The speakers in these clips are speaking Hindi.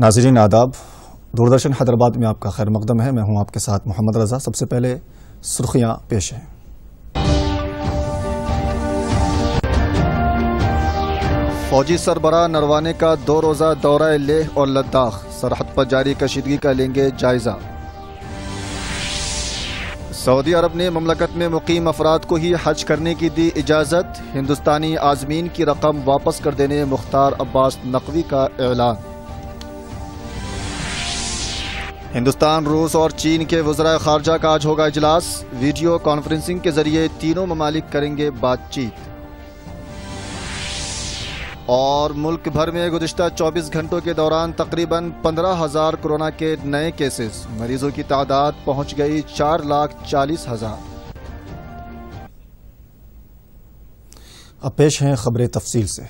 नाजरीन आदाब दूरदर्शन हैदराबाद में आपका खैर मकदम है मैं हूं आपके साथ मोहम्मद रजा सबसे पहले सुर्खियां पेश हैं फौजी सरबरा नरवाने का दो रोज़ा दौरा लेह और लद्दाख सरहद पर जारी कशीदगी का लेंगे जायजा सऊदी अरब ने ममलकत में मुकीम अफराद को ही हज करने की दी इजाज़त हिंदुस्तानी आजमीन की रकम वापस कर देने मुख्तार अब्बास नकवी का ऐलान हिंदुस्तान रूस और चीन के वजरा खारजा का आज होगा इजलास वीडियो कॉन्फ्रेंसिंग के जरिए तीनों ममालिक करेंगे बातचीत और मुल्क भर में गुजशत 24 घंटों के दौरान तकरीबन पंद्रह हजार कोरोना के नए केसेस मरीजों की तादाद पहुंच गई चार लाख चालीस हजार अब पेश हैं खबरें तफसील से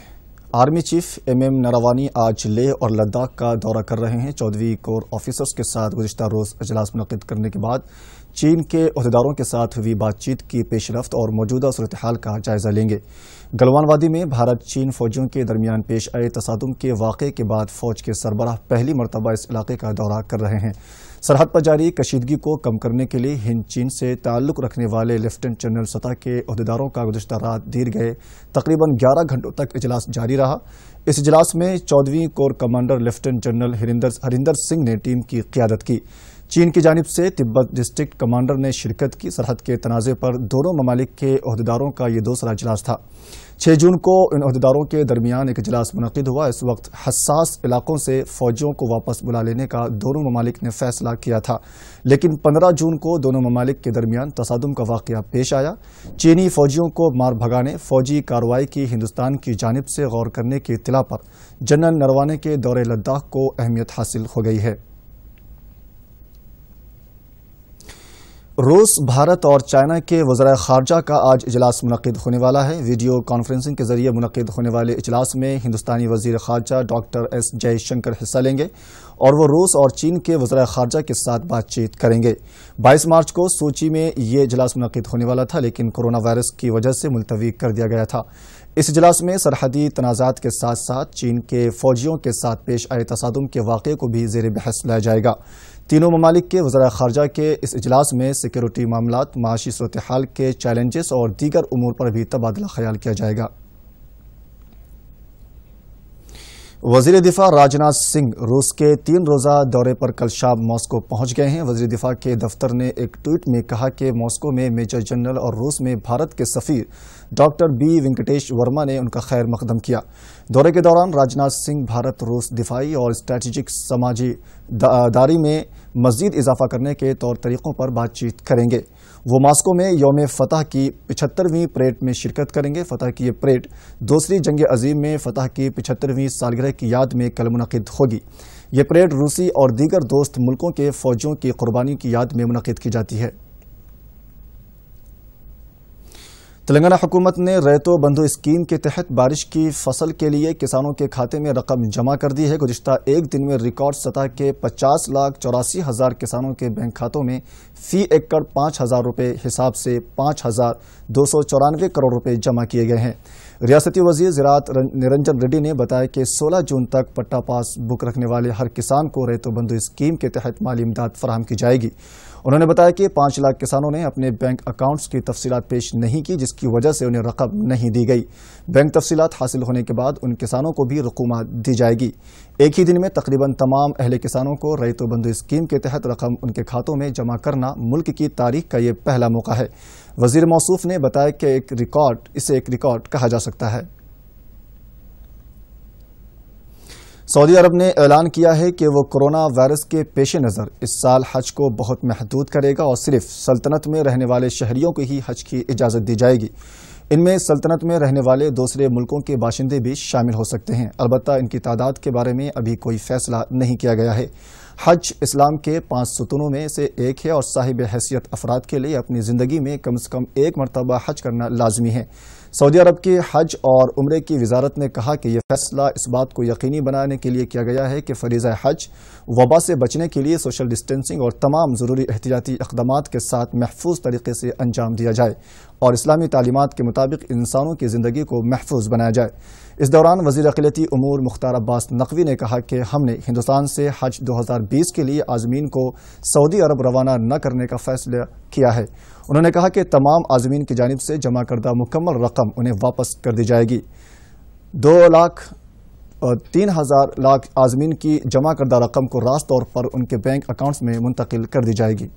army chief M M Naravane आज लेह और लद्दाख का दौरा कर रहे हैं चौधरी कोर ऑफिसर्स के साथ गुजशत रोज़ अजलास मनद करने के बाद चीन के अहदेदारों के साथ हुई बातचीत की पेशरफ और मौजूदा सूरत हाल का जायजा लेंगे गलवान वादी में भारत चीन फौजियों के दरमियान पेश आए तसादम के वाक़े के बाद फौज के सरबराह पहली मरतबा इस इलाके का दौरा कर रहे हैं सरहद पर जारी कशीदगी को कम करने के लिए हिंद चीन से ताल्लुक रखने वाले लेफ्टिनेंट जनरल सतह के अहदेदारों का गुजशत रात दीर गए तकरीबन ग्यारह घंटों तक इजलास जारी रहा इस इजलास में चौदहवीं corps commander lieutenant general Harinder Harinder Singh ने टीम की क्यादत की चीन की जानब से तिब्बत डिस्ट्रिक्ट कमांडर ने शिरकत की सरहद के तनाज़े पर दोनों ममालिक के अहदेदारों का यह दूसरा इजलास था छह जून को इन अहदेदारों के दरमियान एक इजलास मनद हुआ इस वक्त हसास इलाकों से फ़ौजियों को वापस बुला लेने का दोनों ममालिक ने फैसला किया था लेकिन पंद्रह जून को दोनों ममालिक के दरमियान तसादम का वाक़ पेश आया चीनी फ़ौजियों को मार भगाने फ़ौजी कार्रवाई की हिंदुस्तान की जानब से गौर करने की इतला पर जनरल नरवाने के दौरे लद्दाख को अहमियत हासिल हो गई है रूस भारत और चाइना के वजरा खारजा का आज इजलास मनद होने वाला है वीडियो कॉन्फ्रेंसिंग के जरिए मनद होने वाले इजलास में हिंदुस्तानी वजीर खारजा डॉक्टर एस जयशंकर हिस्सा लेंगे और वो रूस और चीन के वजरा खारजा के साथ बातचीत करेंगे 22 मार्च को सोची में ये इजलास मनद होने वाला था लेकिन कोरोना वायरस की वजह से मुलतवी कर दिया गया था इस इजलास में सरहदी तनाज़ात के साथ साथ चीन के फौजियों के साथ पेश आए तसादम के वाक़े को भी जेर बहस लाया जाएगा तीनों ममालिक के वजरा खारजा के इस अजलास में सिक्योरिटी मामला माशी सूरत हाल के चैलेंजेस और दीगर उमूर पर भी तबादला ख्याल किया जाएगा वजीर दिफा राजनाथ सिंह रूस के तीन रोज़ा दौरे पर कल शाम मॉस्को पहुंच गए हैं वजीर दिफा के दफ्तर ने एक ट्वीट में कहा कि मॉस्को में मेजर जनरल और रूस में भारत के सफ़ीर डॉक्टर बी वेंकटेश वर्मा ने उनका खैर मकदम किया दौरे के दौरान राजनाथ सिंह भारत रूस दिफाई और स्ट्रेटजिक समाजी दारी में मजीद इजाफा करने के तौर तरीक़ों पर बातचीत करेंगे वो मास्को में योम फ़तह की पिछहत्तरवीं परेड में शिरकत करेंगे फ़तह की ये परेड दूसरी जंग अजीम में फ़तह की पिछहत्तरवीं सालगिरह की याद में कल मनद होगी ये परेड रूसी और दीगर दोस्त मुल्कों के फ़ौजियों की कुर्बानी की याद में मनद की जाती है तेलंगाना हुकूमत ने रेतो बंधु स्कीम के तहत बारिश की फसल के लिए किसानों के खाते में रकम जमा कर दी है गुजशत एक दिन में रिकॉर्ड सतह के 50 लाख चौरासी हज़ार किसानों के बैंक खातों में फ़ी एकड़ पांच हज़ार रूपये हिसाब से पांच हज़ार दो सौ चौरानवे करोड़ रूपये जमा किए गए हैं रियासती वजीर ज़रात निरंजन रेड्डी ने बताया कि सोलह जून तक पट्टा पास बुक रखने वाले हर किसान को रेतो बंधु स्कीम के तहत माली इमदाद फराहम की जाएगी उन्होंने बताया कि पांच लाख किसानों ने अपने बैंक अकाउंट्स की तफसीत पेश नहीं की जिसकी वजह से उन्हें रकम नहीं दी गई बैंक तफसीत हासिल होने के बाद उन किसानों को भी रकूमा दी जाएगी एक ही दिन में तकरीबन तमाम अहले किसानों को रईतो बंधु स्कीम के तहत रकम उनके खातों में जमा करना मुल्क की तारीख का यह पहला मौका है वजीर मौसूफ ने बताया कि एक रिकॉर्ड इसे एक रिकॉर्ड कहा जा सकता है सऊदी अरब ने ऐलान किया है कि वो कोरोना वायरस के पेश नज़र इस साल हज को बहुत महदूद करेगा और सिर्फ सल्तनत में रहने वाले शहरियों को ही हज की इजाज़त दी जाएगी इनमें सल्तनत में रहने वाले दूसरे मुल्कों के बाशिंदे भी शामिल हो सकते हैं अलबत् इनकी तादाद के बारे में अभी कोई फैसला नहीं किया गया है हज इस्लाम के पांच सतूनों में से एक है और साहिब हैसियत अफराद के लिए अपनी ज़िंदगी में कम से कम एक मरतबा हज करना लाजमी है सऊदी अरब की हज और उम्र की वजारत ने कहा कि यह फैसला इस बात को यकीनी बनाने के लिए किया गया है कि फरीज़ हज वबा से बचने के लिए सोशल डिस्टेंसिंग और तमाम ज़रूरी एहतियाती इकदाम के साथ महफूज तरीके से अंजाम दिया जाए और इस्लामी तालीमत के मुताबिक इंसानों की ज़िंदगी को महफूज बनाया जाए इस दौरान वजी अकलीती अमूर मुख्तार अब्बास नकवी ने कहा कि हमने हिंदुस्तान से हज 2020 के लिए आजमीन को सऊदी अरब रवाना न करने का फैसला किया है उन्होंने कहा कि तमाम आजमीन की जानब से जमा करदा मुकम्मल रकम रकम उन्हें वापस कर दी जाएगी दो लाख तीन हज़ार लाख आजमीन की जमा करदा रकम को रास्त तौर पर उनके बैंक अकाउंट्स में मुंतकिल कर दी जाएगी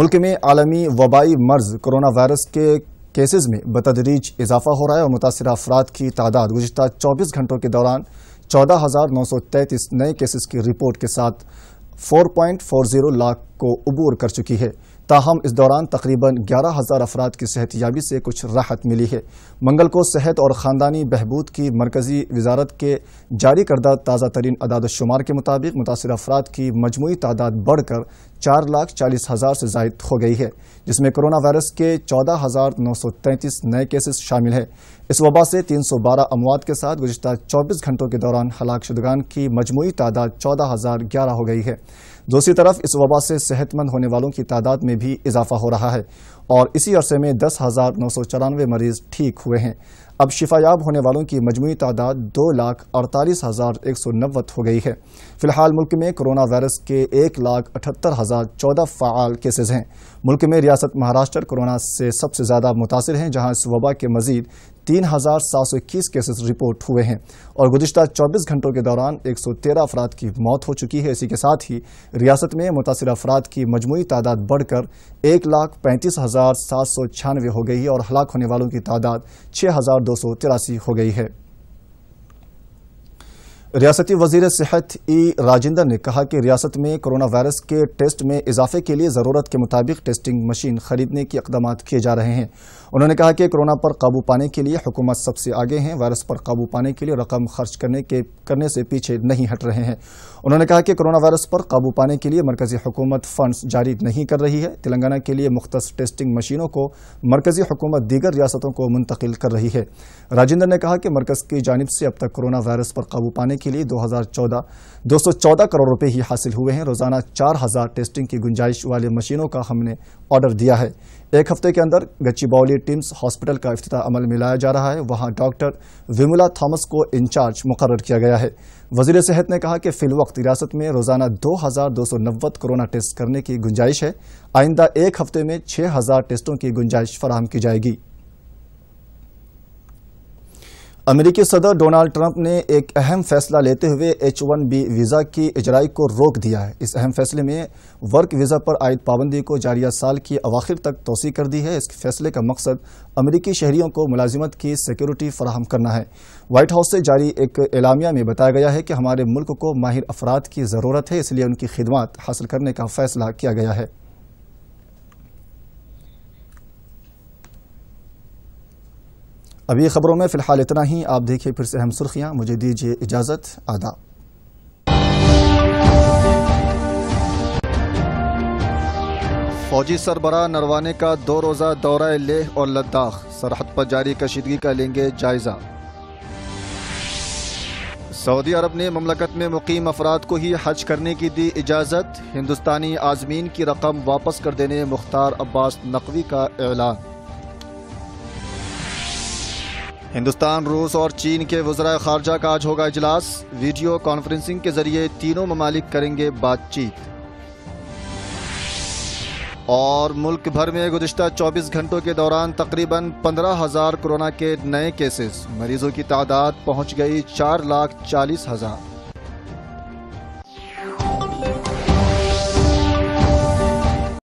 मुल्क में आलमी वबाई मर्ज कोरोना वायरस के केसेस में बतदरीज इजाफा हो रहा है और मुतासर अफराद की तादाद गुजत चौबीस घंटों के दौरान चौदह हज़ार नौ सौ तैंतीस नए केसेस की रिपोर्ट के साथ four point four zero lakh को अबूर कर चुकी है ताहम इस दौरान तकरीबन ग्यारह हज़ार अफराद की सेहत याबी से कुछ राहत मिली है मंगल को सेहत और ख़ानदानी बहबूद की मरकज़ी वजारत के जारी करदा ताज़ा तरीन अदाद शुमार के मुताबिक मुतासर अफराद की मजमू तादाद बढ़कर चार लाख चालीस हज़ार से जायद हो गई है जिसमें कोरोना वायरस के चौदह हज़ार नौ सौ तैंतीस नए केसेस शामिल हैं इस वबा से तीन सौ बारह अमवात के साथ गुजशत चौबीस घंटों के दौरान हलाक शुदगान की मजमू तादाद चौदह हज़ार ग्यारह हो गई है दूसरी तरफ इस वबा से सेहतमंद होने वालों की तादाद में भी इजाफा हो रहा है और इसी अरसे में दस हज़ार नौ सौ चौरानवे मरीज़ ठीक हुए हैं अब शिफायाब होने वालों की मजमू तादाद दो लाख अड़तालीस हज़ार एक सौ नब्बे हो गई है फिलहाल मुल्क में कोरोना वायरस के एक लाख अठहत्तर हज़ार चौदह फ़ाल केसेज हैं मुल्क में रियासत महाराष्ट्र कोरोना से सबसे ज़्यादा मुतासर हैं जहाँ इस वबा के मजीद तीन हज़ार सात सौ इक्कीस केसेस रिपोर्ट हुए हैं और गुजशत 24 घंटों के दौरान 113 अफराद की मौत हो चुकी है इसी के साथ ही रियासत में मुतासर अफराद की मजमू तादाद बढ़कर एक लाख पैंतीस हज़ार सात सौ छियानवे हो गई है और हलाक होने वालों की तादाद छः हज़ार दो सौ तिरासी हो गई है रियासती वजीर सेहत ई राजेंद्र ने कहा कि रियासत में कोरोना वायरस के टेस्ट में इजाफे के लिए ज़रूरत के मुताबिक टेस्टिंग मशीन खरीदने के इकदाम किए जा रहे हैं उन्होंने कहा कि कोरोना पर काबू पाने के लिए हुकूमत सबसे आगे हैं वायरस पर काबू पाने के लिए रकम खर्च करने के करने से पीछे नहीं हट रहे हैं उन्होंने कहा कि कोरोना वायरस पर काबू पाने के लिए मरकजी हुकूमत फंड जारी नहीं कर रही है तेलंगाना के लिए मुख्त टेस्टिंग मशीनों को मरकजी हुकूमत दीगर रियासतों को मुंतकिल कर रही है राजेंद्र ने कहा कि मरकज़ की जानब से अब तक कोरोना वायरस पर काबू पाने के लिए 2014 214 करोड़ रुपए ही हासिल हुए हैं रोज़ाना 4000 टेस्टिंग की गुंजाइश वाले मशीनों का हमने ऑर्डर दिया है एक हफ्ते के अंदर गच्चीबावली टिम्स हॉस्पिटल का अफ्त अमल में लाया जा रहा है वहाँ डॉक्टर विमला थॉमस को इंचार्ज मुकर किया गया है वजीर सेहत ने कहा कि फिल वक्त रियासत में रोज़ाना दो हज़ार दो सौ नब्बे कोरोना टेस्ट करने की गुंजाइश है आइंदा एक हफ्ते में छः हज़ार टेस्टों की गुंजाइश फराहम की जाएगी अमेरिकी सदर डोनाल्ड ट्रंप ने एक अहम फैसला लेते हुए एच वन बी वीज़ा की इजराई को रोक दिया है इस अहम फैसले में वर्क वीज़ा पर आयद पाबंदी को जारिया साल की अवाखिर तक तोसी कर दी है इस फैसले का मकसद अमेरिकी शहरियों को मुलाजिमत की सिक्योरिटी फराहम करना है वाइट हाउस से जारी एक एलामिया में बताया गया है कि हमारे मुल्क को माहिर अफराद की ज़रूरत है इसलिए उनकी खिदमत हासिल करने का फैसला किया गया है अभी खबरों में फ़िलहाल इतना ही आप देखिए फिर से अहम सुर्खियाँ मुझे दीजिए इजाज़त आदा फौजी सरबरा नरवाने का दो रोज़ा दौरा लेह और लद्दाख सरहद पर जारी कशीदगी का लेंगे जायजा सऊदी अरब ने ममलकत में मुकीम अफराद को ही हज करने की दी इजाज़त हिंदुस्तानी आजमीन की रकम वापस कर देने मुख्तार अब्बास नकवी का ऐलान हिंदुस्तान रूस और चीन के वजरा खारजा का आज होगा इजलास वीडियो कॉन्फ्रेंसिंग के जरिए तीनों ममालिक करेंगे बातचीत और मुल्क भर में गुजशत 24 घंटों के दौरान तकरीबन पंद्रह हज़ार कोरोना के नए केसेस मरीजों की तादाद पहुंच गई चार लाख चालीस हज़ार